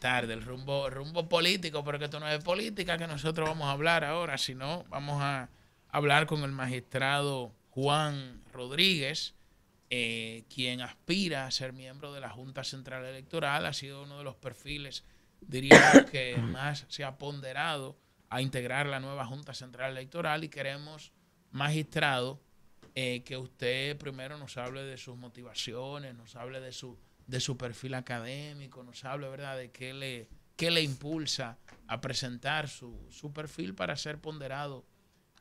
tarde, el rumbo, rumbo político, porque esto no es política que nosotros vamos a hablar ahora, sino vamos a hablar con el magistrado Juan Rodríguez, eh, quien aspira a ser miembro de la Junta Central Electoral, ha sido uno de los perfiles, diría que más se ha ponderado a integrar la nueva Junta Central Electoral y queremos, magistrado, eh, que usted primero nos hable de sus motivaciones, nos hable de su de su perfil académico, nos habla ¿verdad?, de qué le, qué le impulsa a presentar su, perfil para ser ponderado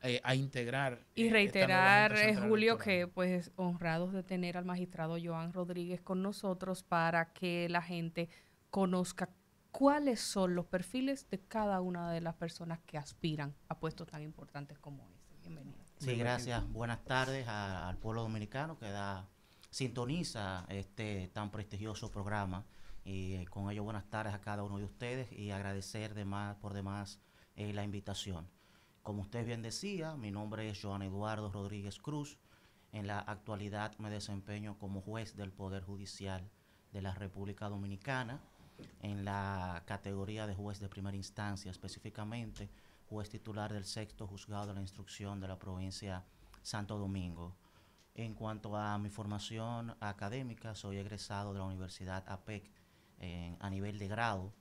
eh, a integrar. Y eh, reiterar, eh, Julio, que pues honrados de tener al magistrado Joan Rodríguez con nosotros para que la gente conozca cuáles son los perfiles de cada una de las personas que aspiran a puestos tan importantes como este. Bienvenido. Sí, gracias. Buenas tardes al pueblo dominicano que da sintoniza este tan prestigioso programa. Y eh, con ello buenas tardes a cada uno de ustedes y agradecer de más, por demás eh, la invitación. Como usted bien decía, mi nombre es Joan Eduardo Rodríguez Cruz. En la actualidad me desempeño como juez del Poder Judicial de la República Dominicana en la categoría de juez de primera instancia, específicamente juez titular del sexto juzgado de la instrucción de la provincia Santo Domingo. En cuanto a mi formación académica, soy egresado de la Universidad APEC a nivel de grado,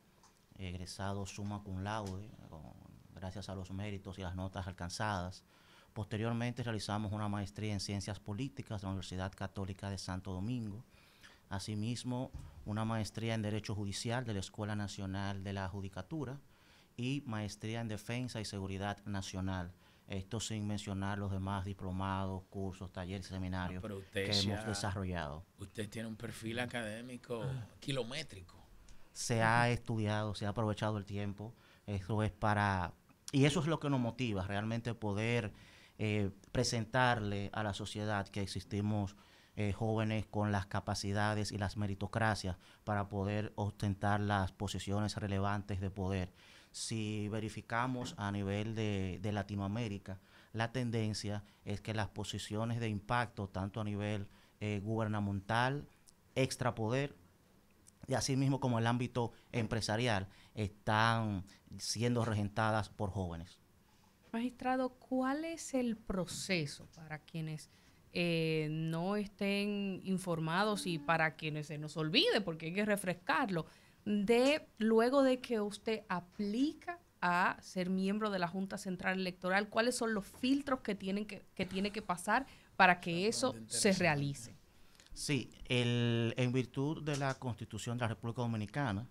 egresado suma cum laude, gracias a los méritos y las notas alcanzadas. Posteriormente realizamos una maestría en ciencias políticas de la Universidad Católica de Santo Domingo. Asimismo, una maestría en Derecho Judicial de la Escuela Nacional de la Judicatura y maestría en Defensa y Seguridad Nacional esto sin mencionar los demás diplomados, cursos, talleres, seminarios que hemos desarrollado. Usted tiene un perfil mm. académico ah. kilométrico. Se ha estudiado, se ha aprovechado el tiempo. Eso es para... Y eso es lo que nos motiva, realmente poder eh, presentarle a la sociedad que existimos eh, jóvenes con las capacidades y las meritocracias para poder ostentar las posiciones relevantes de poder si verificamos a nivel de, Latinoamérica, la tendencia es que las posiciones de impacto, tanto a nivel eh, gubernamental, extrapoder, y así mismo como el ámbito empresarial, están siendo regentadas por jóvenes. Magistrado, ¿cuál es el proceso para quienes eh, no estén informados y para quienes se nos olvide, porque hay que refrescarlo? de luego de que usted aplica a ser miembro de la Junta Central Electoral, cuáles son los filtros que, tienen que, que tiene que pasar para que eso se realice. Sí, en virtud de la Constitución de la República Dominicana,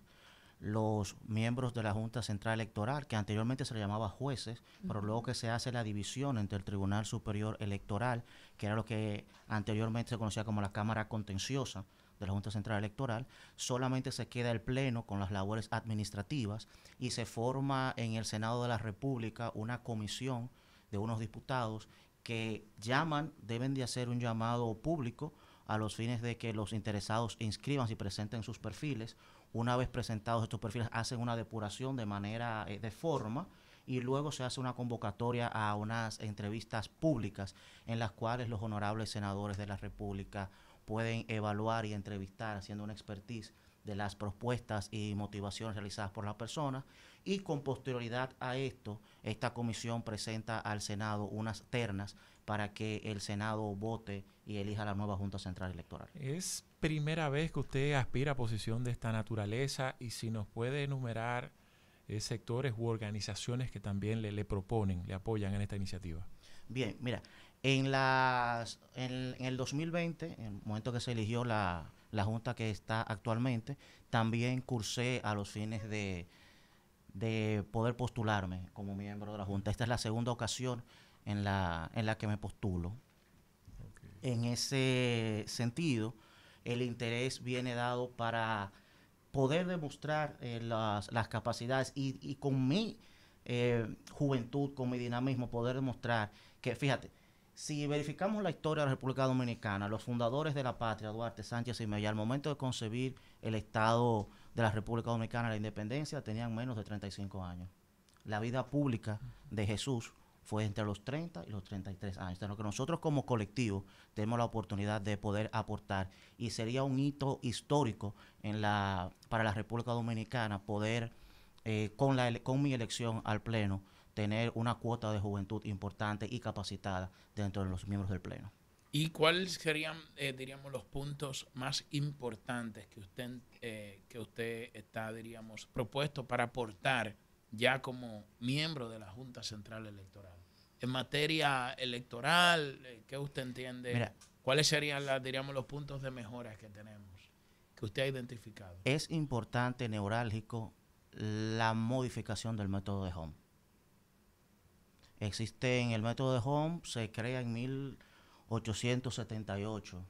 los miembros de la Junta Central Electoral, que anteriormente se le llamaba jueces, pero luego que se hace la división entre el Tribunal Superior Electoral, que era lo que anteriormente se conocía como la Cámara Contenciosa, de la Junta Central Electoral, solamente se queda el Pleno con las labores administrativas y se forma en el Senado de la República una comisión de unos diputados que llaman, deben de hacer un llamado público a los fines de que los interesados inscriban y presenten sus perfiles. Una vez presentados estos perfiles, hacen una depuración de manera, eh, de forma, y luego se hace una convocatoria a unas entrevistas públicas en las cuales los honorables senadores de la República pueden evaluar y entrevistar haciendo una expertise de las propuestas y motivaciones realizadas por la persona y con posterioridad a esto, esta comisión presenta al Senado unas ternas para que el Senado vote y elija la nueva Junta Central Electoral. Es primera vez que usted aspira a posición de esta naturaleza y si nos puede enumerar eh, sectores u organizaciones que también le, le proponen, le apoyan en esta iniciativa. Bien, mira, en, las, en, el 2020, en el momento que se eligió la, junta que está actualmente, también cursé a los fines de, poder postularme como miembro de la junta. Esta es la segunda ocasión en la, en la que me postulo. En ese sentido, el interés viene dado para poder demostrar eh, las, capacidades y, con mi eh, juventud, con mi dinamismo, poder demostrar que, fíjate, si verificamos la historia de la República Dominicana, los fundadores de la patria, Duarte, Sánchez y Mella, al momento de concebir el Estado de la República Dominicana, la independencia, tenían menos de 35 años. La vida pública de Jesús fue entre los 30 y los 33 años. De lo que nosotros como colectivo tenemos la oportunidad de poder aportar y sería un hito histórico en la, para la República Dominicana poder, eh, con, la, con mi elección al Pleno, tener una cuota de juventud importante y capacitada dentro de los miembros del Pleno. ¿Y cuáles serían, eh, diríamos, los puntos más importantes que usted, eh, que usted está, diríamos, propuesto para aportar ya como miembro de la Junta Central Electoral? En materia electoral, eh, ¿qué usted entiende? ¿Cuáles serían, las, diríamos, los puntos de mejora que tenemos, que usted ha identificado? Es importante, neurálgico, la modificación del método de Home Existe en el método de Home, se crea en 1878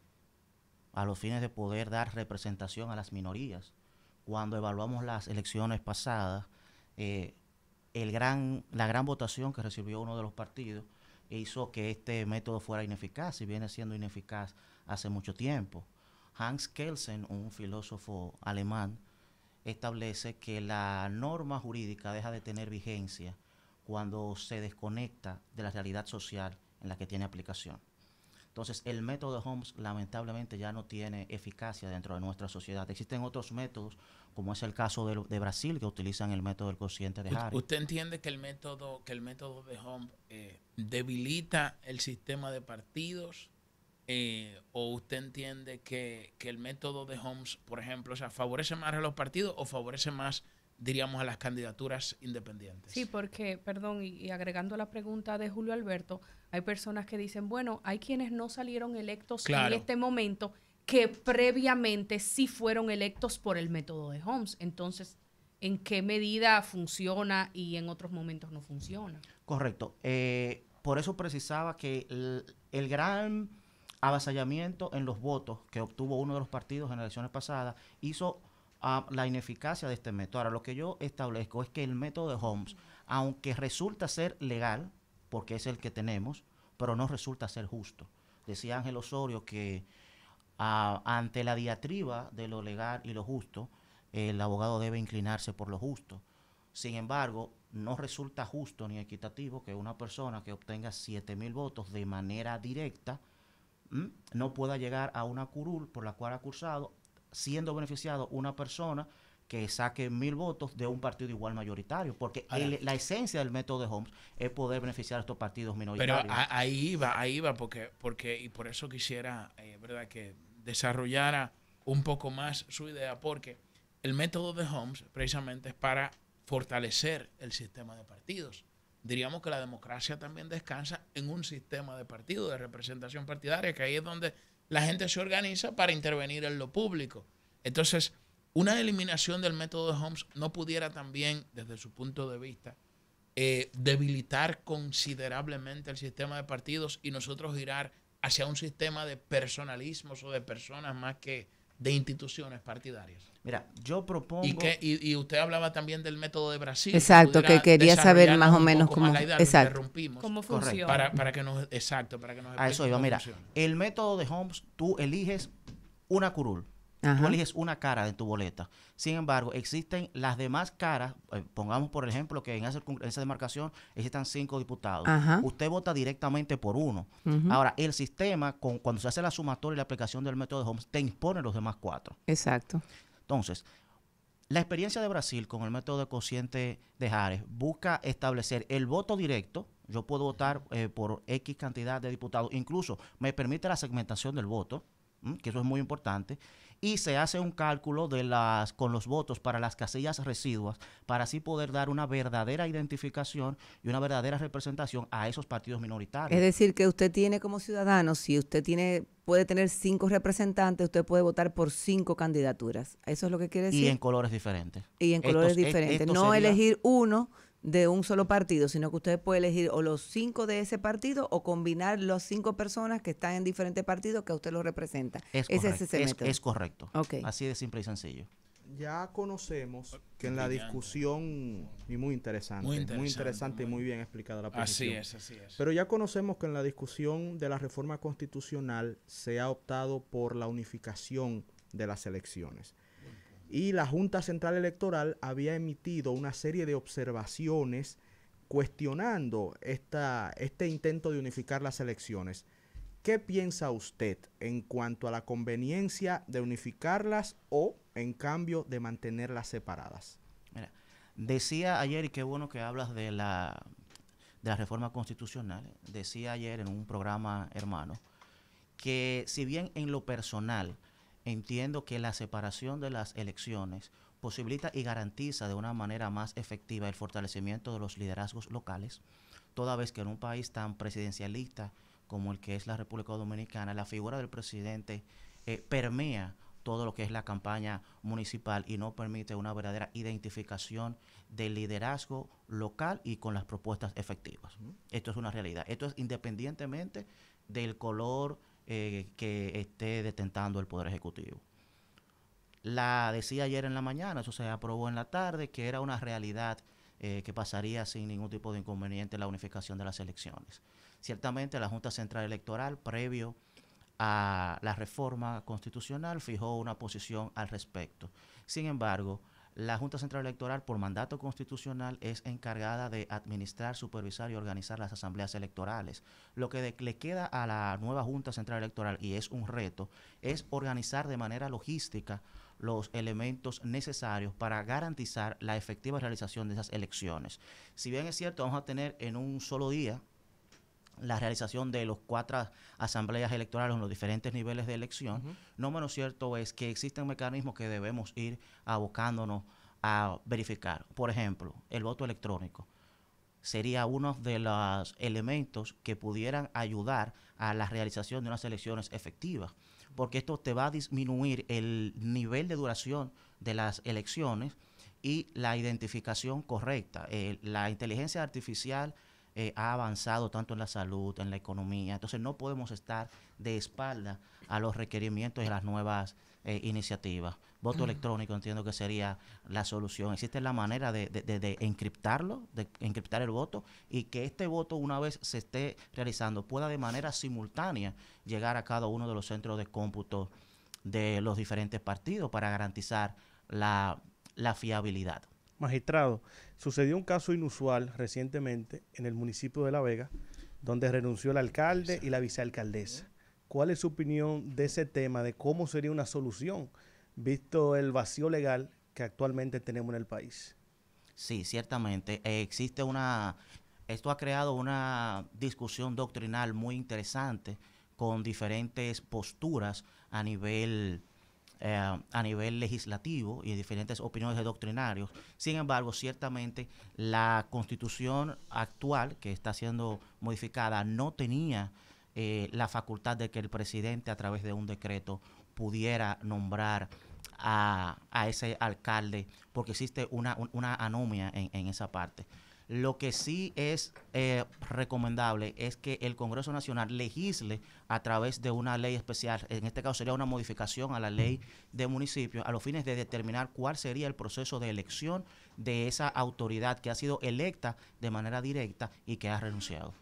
a los fines de poder dar representación a las minorías. Cuando evaluamos las elecciones pasadas, eh, el gran, la gran votación que recibió uno de los partidos hizo que este método fuera ineficaz y viene siendo ineficaz hace mucho tiempo. Hans Kelsen, un filósofo alemán, establece que la norma jurídica deja de tener vigencia cuando se desconecta de la realidad social en la que tiene aplicación. Entonces, el método de Holmes lamentablemente ya no tiene eficacia dentro de nuestra sociedad. Existen otros métodos, como es el caso de, Brasil, que utilizan el método del cociente de Harry. ¿Usted entiende que el método, que el método de Holmes eh, debilita el sistema de partidos? Eh, ¿O usted entiende que, el método de Holmes, por ejemplo, favorece más a los partidos o favorece más diríamos, a las candidaturas independientes. Sí, porque, perdón, y, agregando agregando la pregunta de Julio Alberto, hay personas que dicen, bueno, hay quienes no salieron electos en este momento que previamente sí fueron electos por el método de Holmes. Entonces, ¿en qué medida funciona y en otros momentos no funciona? Correcto. Eh, por eso precisaba que el, el gran avasallamiento en los votos que obtuvo uno de los partidos en las elecciones pasadas hizo a la ineficacia de este método. Ahora, lo que yo establezco es que el método de Holmes, aunque resulta ser legal, porque es el que tenemos, pero no resulta ser justo. Decía Ángel Osorio que ah, ante la diatriba de lo legal y lo justo, el abogado debe inclinarse por lo justo. Sin embargo, no resulta justo ni equitativo que una persona que obtenga 7.000 votos de manera directa no pueda llegar a una curul por la cual ha cursado siendo beneficiado una persona que saque mil votos de un partido igual mayoritario, porque la esencia del método de Holmes es poder beneficiar a estos partidos minoritarios. Pero ahí iba, ahí iba, porque, porque y por eso quisiera, eh, verdad, que desarrollara un poco más su idea, porque el método de Holmes precisamente es para fortalecer el sistema de partidos. Diríamos que la democracia también descansa en un sistema de partidos, de representación partidaria, que ahí es donde la gente se organiza para intervenir en lo público. Entonces, una eliminación del método de Holmes no pudiera también, desde su punto de vista, eh, debilitar considerablemente el sistema de partidos y nosotros girar hacia un sistema de personalismos o de personas más que de instituciones partidarias. Mira, yo propongo... Y, que, y, usted hablaba también del método de Brasil. Exacto, que quería saber más o menos cómo, exacto. cómo funciona. Para, para, que nos, exacto, para que nos... A eso iba, mira, el método de Holmes, tú eliges una curul Ajá. Tú eliges una cara de tu boleta. Sin embargo, existen las demás caras. Eh, pongamos, por ejemplo, que en esa, esa demarcación existan cinco diputados. Usted vota directamente por uno. Ahora, el sistema, cuando se hace la sumatoria y la aplicación del método de Holmes, te impone los demás cuatro. Exacto. Entonces, la experiencia de Brasil con el método de cociente de Jares busca establecer el voto directo. Yo puedo votar eh, por X cantidad de diputados. Incluso me permite la segmentación del voto, que eso es muy importante y se hace un cálculo de las, con los votos para las casillas residuas para así poder dar una verdadera identificación y una verdadera representación a esos partidos minoritarios. Es decir, que usted tiene como ciudadano, si usted tiene puede tener cinco representantes, usted puede votar por cinco candidaturas. Eso es lo que quiere decir. Y en colores diferentes. Y en colores e- diferentes. no elegir uno, de un solo partido, sino que usted puede elegir o los cinco de ese partido o combinar las cinco personas que están en diferentes partidos que a usted lo representa. Es, correcto. correcto. Así de simple y sencillo. Ya conocemos que en la discusión, y muy interesante, muy interesante, y muy bien explicada la posición. Así es, así es. Pero ya conocemos que en la discusión de la reforma constitucional se ha optado por la unificación de las elecciones y la Junta Central Electoral había emitido una serie de observaciones cuestionando este intento de unificar las elecciones. ¿Qué piensa usted en cuanto a la conveniencia de unificarlas o, en cambio, de mantenerlas separadas? Mira, decía ayer, y qué bueno que hablas de de la reforma constitucional, decía ayer en un programa hermano, que si bien en lo personal, entiendo que la separación de las elecciones posibilita y garantiza de una manera más efectiva el fortalecimiento de los liderazgos locales, toda vez que en un país tan presidencialista como el que es la República Dominicana, la figura del presidente eh, permea todo lo que es la campaña municipal y no permite una verdadera identificación del liderazgo local y con las propuestas efectivas. Esto es una realidad. Esto es independientemente del color eh, que esté detentando el Poder Ejecutivo. La decía ayer en la mañana, eso se aprobó en la tarde, que era una realidad eh, que pasaría sin ningún tipo de inconveniente la unificación de las elecciones. Ciertamente la Junta Central Electoral, previo a la reforma constitucional, fijó una posición al respecto. Sin embargo, la Junta Central Electoral, por mandato constitucional, es encargada de administrar, supervisar y organizar las asambleas electorales. Lo que le queda a la nueva Junta Central Electoral, y es un reto, es organizar de manera logística los elementos necesarios para garantizar la efectiva realización de esas elecciones. Si bien es cierto, vamos a tener en un solo día la realización de las cuatro asambleas electorales en los diferentes niveles de elección, no menos cierto es que existen mecanismos que debemos ir abocándonos a verificar. Por ejemplo, el voto electrónico sería uno de los elementos que pudieran ayudar a la realización de unas elecciones efectivas, porque esto te va a disminuir el nivel de duración de las elecciones y la identificación correcta. Eh, la inteligencia artificial eh, ha avanzado tanto en la salud, en la economía. Entonces no podemos estar de espalda a los requerimientos de las nuevas eh, iniciativas. Voto electrónico entiendo que sería la solución. Existe la manera de, encriptarlo, de encriptar el voto y que este voto una vez se esté realizando pueda de manera simultánea llegar a cada uno de los centros de cómputo de los diferentes partidos para garantizar la, la fiabilidad. Magistrado, sucedió un caso inusual recientemente en el municipio de La Vega, donde renunció el alcalde y la vicealcaldesa. ¿Cuál es su opinión de ese tema, de cómo sería una solución, visto el vacío legal que actualmente tenemos en el país? Sí, ciertamente. Eh, existe una... Esto ha creado una discusión doctrinal muy interesante con diferentes posturas a nivel eh, a nivel legislativo y diferentes opiniones de doctrinarios. Sin embargo, ciertamente la constitución actual, que está siendo modificada, no tenía eh, la facultad de que el presidente, a través de un decreto, pudiera nombrar a, ese alcalde, porque existe una, una anomia en esa parte. Lo que sí es eh, recomendable es que el Congreso Nacional legisle a través de una ley especial, en este caso sería una modificación a la ley de municipios, a los fines de determinar cuál sería el proceso de elección de esa autoridad que ha sido electa de manera directa y que ha renunciado.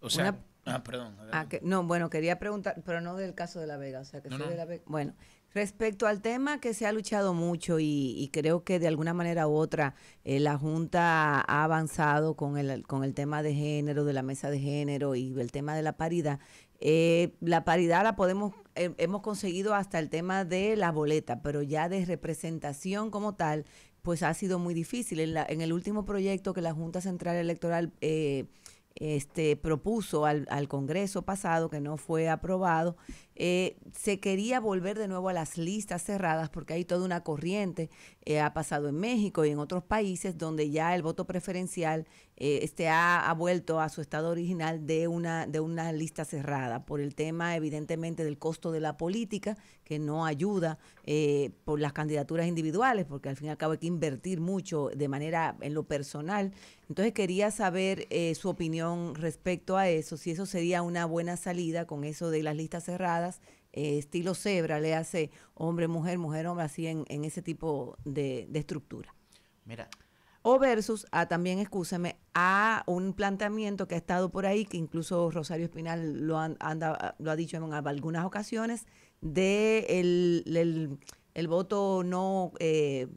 O sea, Ah, perdón. Ah, no, bueno, quería preguntar, pero no del caso de La Vega, o sea, que La Vega. Bueno, respecto al tema que se ha luchado mucho y, creo que de alguna manera u otra eh, la Junta ha avanzado con el, con el tema de género, de la mesa de género y el tema de la paridad, eh, la paridad la podemos, eh, hemos conseguido hasta el tema de la boleta, pero ya de representación como tal, pues ha sido muy difícil. En, el último proyecto que la Junta Central Electoral eh, este, propuso al, Congreso pasado, que no fue aprobado, eh, se quería volver de nuevo a las listas cerradas porque hay toda una corriente eh, ha pasado en México y en otros países donde ya el voto preferencial eh, este ha, vuelto a su estado original de una, de una lista cerrada por el tema evidentemente del costo de la política que no ayuda eh, por las candidaturas individuales porque al fin y al cabo hay que invertir mucho de manera en lo personal. Entonces quería saber su opinión respecto a eso, si eso sería una buena salida con eso de las listas cerradas eh, estilo cebra, le hace hombre, mujer, mujer, hombre, así en, ese tipo de, estructura. Mira, o versus a ah, también, escúchame, a un planteamiento que ha estado por ahí, que incluso Rosario Espinal lo, lo ha dicho en algunas ocasiones, de el, el, voto no, eh,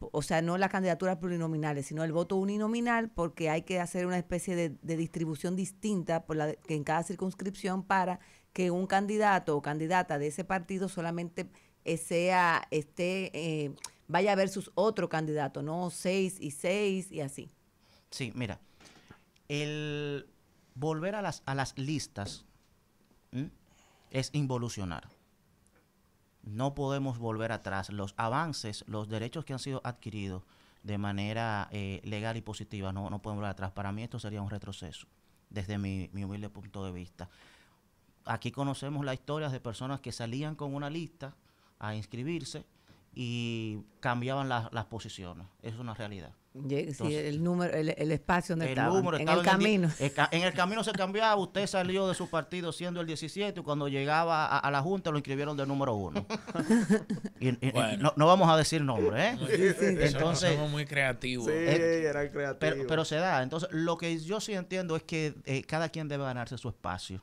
o sea, no las candidaturas plurinominales, sino el voto uninominal, porque hay que hacer una especie de, distribución distinta por la, que en cada circunscripción para que un candidato o candidata de ese partido solamente eh, sea, esté, eh, vaya sus otro candidato, no seis y seis y así. Sí, mira, el volver a las, a las listas es involucionar. No podemos volver atrás. Los avances, los derechos que han sido adquiridos de manera eh, legal y positiva, no, no podemos volver atrás. Para mí esto sería un retroceso, desde mi, mi humilde punto de vista. Aquí conocemos las historias de personas que salían con una lista a inscribirse y cambiaban las posiciones. es una realidad. el número, el, espacio donde en el camino. En el, camino se cambiaba, usted salió de su partido siendo el 17 y cuando llegaba a, la Junta lo inscribieron del número uno. no, vamos a decir nombre, ¿eh? Entonces, muy creativos. Eh, sí, eran creativos. Pero, se da. Entonces, lo que yo sí entiendo es que eh, cada quien debe ganarse su espacio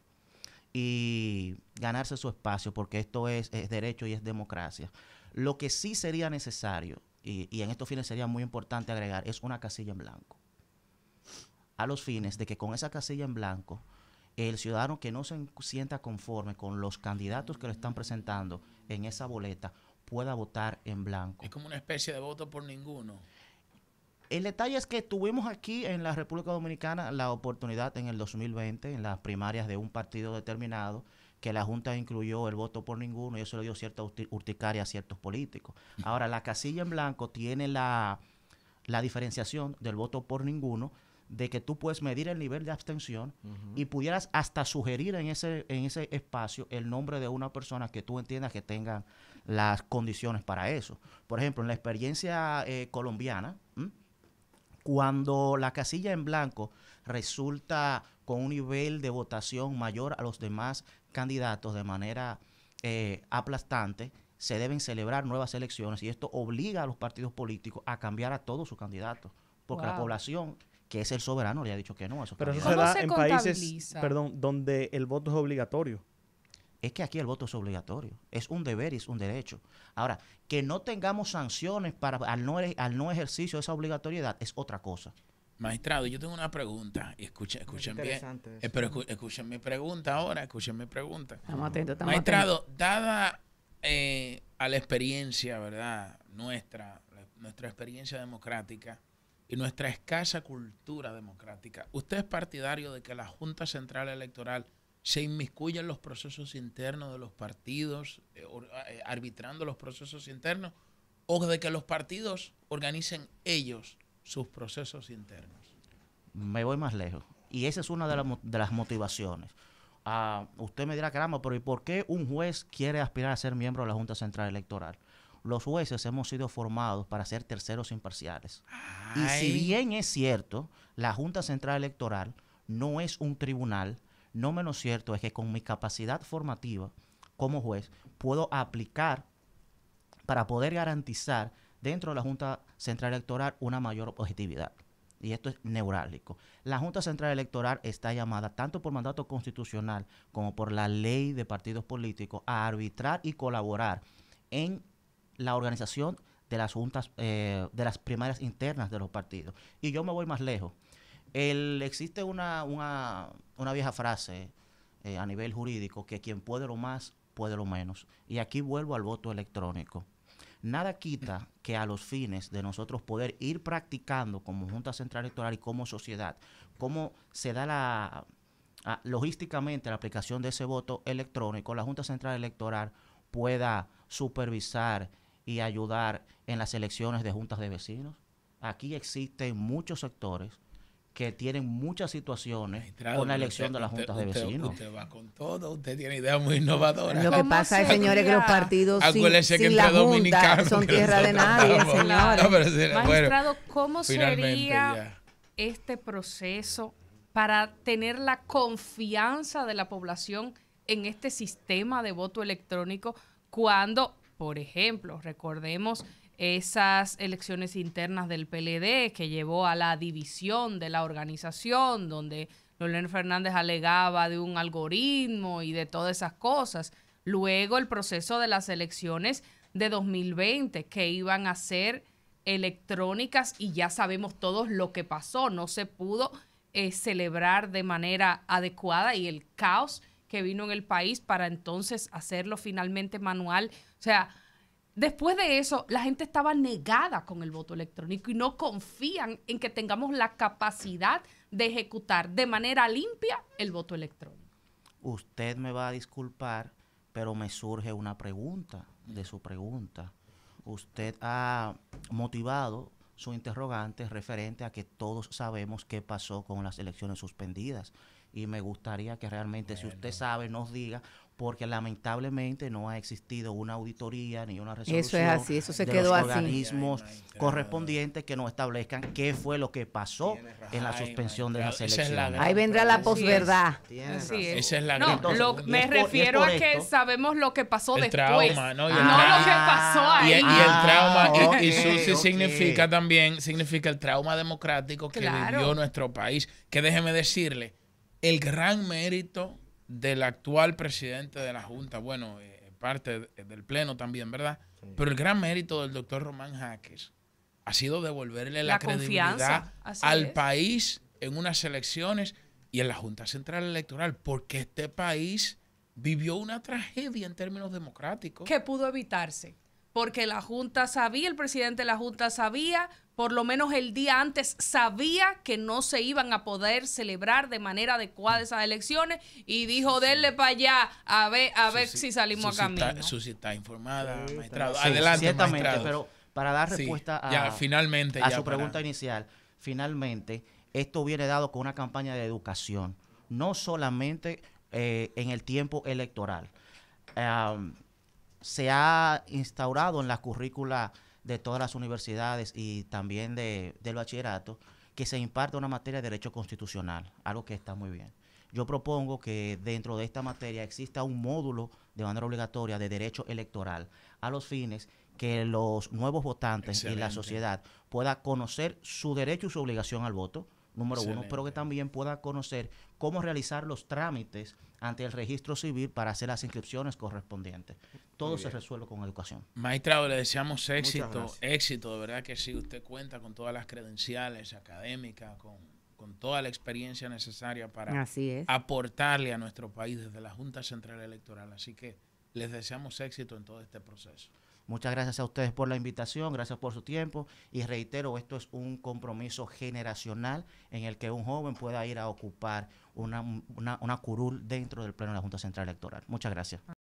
y ganarse su espacio, porque esto es, derecho y es democracia. Lo que sí sería necesario, y, y, en estos fines sería muy importante agregar, es una casilla en blanco. A los fines de que con esa casilla en blanco, el ciudadano que no se sienta conforme con los candidatos que lo están presentando en esa boleta pueda votar en blanco. Es como una especie de voto por ninguno. El detalle es que tuvimos aquí en la República Dominicana la oportunidad en el 2020, en las primarias de un partido determinado, que la Junta incluyó el voto por ninguno y eso le dio cierta urticaria a ciertos políticos. Ahora, la casilla en blanco tiene la, diferenciación del voto por ninguno de que tú puedes medir el nivel de abstención y pudieras hasta sugerir en ese, en ese espacio el nombre de una persona que tú entiendas que tenga las condiciones para eso. Por ejemplo, en la experiencia eh, colombiana, cuando la casilla en blanco resulta con un nivel de votación mayor a los demás candidatos de manera eh, aplastante, se deben celebrar nuevas elecciones y esto obliga a los partidos políticos a cambiar a todos sus candidatos, porque la población que es el soberano, le ha dicho que no a esos Pero eso se da en países perdón, donde el voto es obligatorio es que aquí el voto es obligatorio, es un deber y es un derecho. Ahora, que no tengamos sanciones para al no, al no ejercicio de esa obligatoriedad es otra cosa. Magistrado, yo tengo una pregunta. escuchen, bien. Eh, pero escuchen mi pregunta ahora, escuchen mi pregunta. Estamos atentos, estamos Magistrado, dada eh, a la experiencia, ¿verdad? Nuestra, nuestra experiencia democrática y nuestra escasa cultura democrática, ¿usted es partidario de que la Junta Central Electoral se inmiscuyen los procesos internos de los partidos, eh, eh, arbitrando los procesos internos, o de que los partidos organicen ellos sus procesos internos. Me voy más lejos. Y esa es una de, las motivaciones. Uh, usted me dirá, caramba, pero ¿y por qué un juez quiere aspirar a ser miembro de la Junta Central Electoral? Los jueces hemos sido formados para ser terceros imparciales. Y si bien es cierto, la Junta Central Electoral no es un tribunal, no menos cierto es que con mi capacidad formativa como juez puedo aplicar para poder garantizar dentro de la Junta Central Electoral una mayor objetividad. Y esto es neurálgico. La Junta Central Electoral está llamada, tanto por mandato constitucional como por la ley de partidos políticos, a arbitrar y colaborar en la organización de las juntas, eh, de las primarias internas de los partidos. Y yo me voy más lejos existe una, vieja frase eh, a nivel jurídico que quien puede lo más, puede lo menos. Y aquí vuelvo al voto electrónico. Nada quita que a los fines de nosotros poder ir practicando como Junta Central Electoral y como sociedad, cómo se da la, logísticamente la aplicación de ese voto electrónico, la Junta Central Electoral pueda supervisar y ayudar en las elecciones de juntas de vecinos. Aquí existen muchos sectores que tienen muchas situaciones con la elección de las juntas de vecinos. Usted, va con todo, usted tiene ideas muy innovadoras. Lo que pasa es, señores, que los partidos sin, la junta son tierra de nadie, señores. Magistrado, ¿cómo sería este proceso para tener la confianza de la población en este sistema de voto electrónico cuando, por ejemplo, recordemos esas elecciones internas del PLD que llevó a la división de la organización, donde Lorena Fernández alegaba de un algoritmo y de todas esas cosas. Luego el proceso de las elecciones de 2020 que iban a ser electrónicas y ya sabemos todos lo que pasó, no se pudo eh, celebrar de manera adecuada y el caos que vino en el país para entonces hacerlo finalmente manual. O sea, Después de eso, la gente estaba negada con el voto electrónico y no confían en que tengamos la capacidad de ejecutar de manera limpia el voto electrónico. Usted me va a disculpar, pero me surge una pregunta de su pregunta. Usted ha motivado su interrogante referente a que todos sabemos qué pasó con las elecciones suspendidas y me gustaría que realmente, si usted sabe, nos diga porque lamentablemente no ha existido una auditoría ni una resolución eso es así, eso se de quedó los organismos correspondientes que nos establezcan qué fue lo que pasó en la suspensión de las elecciones. Ahí vendrá la posverdad. Esa es la no, me refiero a que sabemos lo que pasó el después. Trauma, ¿no? Y lo que pasó ahí. Y, ah, trauma, y, Susi significa también, significa el trauma democrático que vivió nuestro país. Que déjeme decirle, el gran mérito del actual presidente de la Junta, bueno, eh, parte eh, del Pleno también, ¿verdad? Pero el gran mérito del doctor Román Jaques ha sido devolverle la, credibilidad al país en unas elecciones y en la Junta Central Electoral, porque este país vivió una tragedia en términos democráticos. Que pudo evitarse, porque la Junta sabía, el presidente de la Junta sabía, por lo menos el día antes sabía que no se iban a poder celebrar de manera adecuada mm. esas elecciones y dijo, denle para allá a ver, a ver si salimos a camino. informada, maestrado. Adelante, ciertamente, pero para dar respuesta a, a su pregunta inicial, finalmente, esto viene dado con una campaña de educación, no solamente eh, en el tiempo electoral. se ha instaurado en la currícula de todas las universidades y también de, del bachillerato, que se imparte una materia de derecho constitucional, algo que está muy bien. Yo propongo que dentro de esta materia exista un módulo de manera obligatoria de derecho electoral a los fines que los nuevos votantes y la sociedad pueda conocer su derecho y su obligación al voto, número uno, pero que también pueda conocer cómo realizar los trámites ante el registro civil para hacer las inscripciones correspondientes. Todo se resuelve con educación. Maestrado, le deseamos éxito, éxito, de verdad que sí, usted cuenta con todas las credenciales académicas, con, toda la experiencia necesaria para aportarle a nuestro país desde la Junta Central Electoral. Así que les deseamos éxito en todo este proceso. Muchas gracias a ustedes por la invitación, gracias por su tiempo y reitero, esto es un compromiso generacional en el que un joven pueda ir a ocupar una, curul dentro del Pleno de la Junta Central Electoral. Muchas gracias.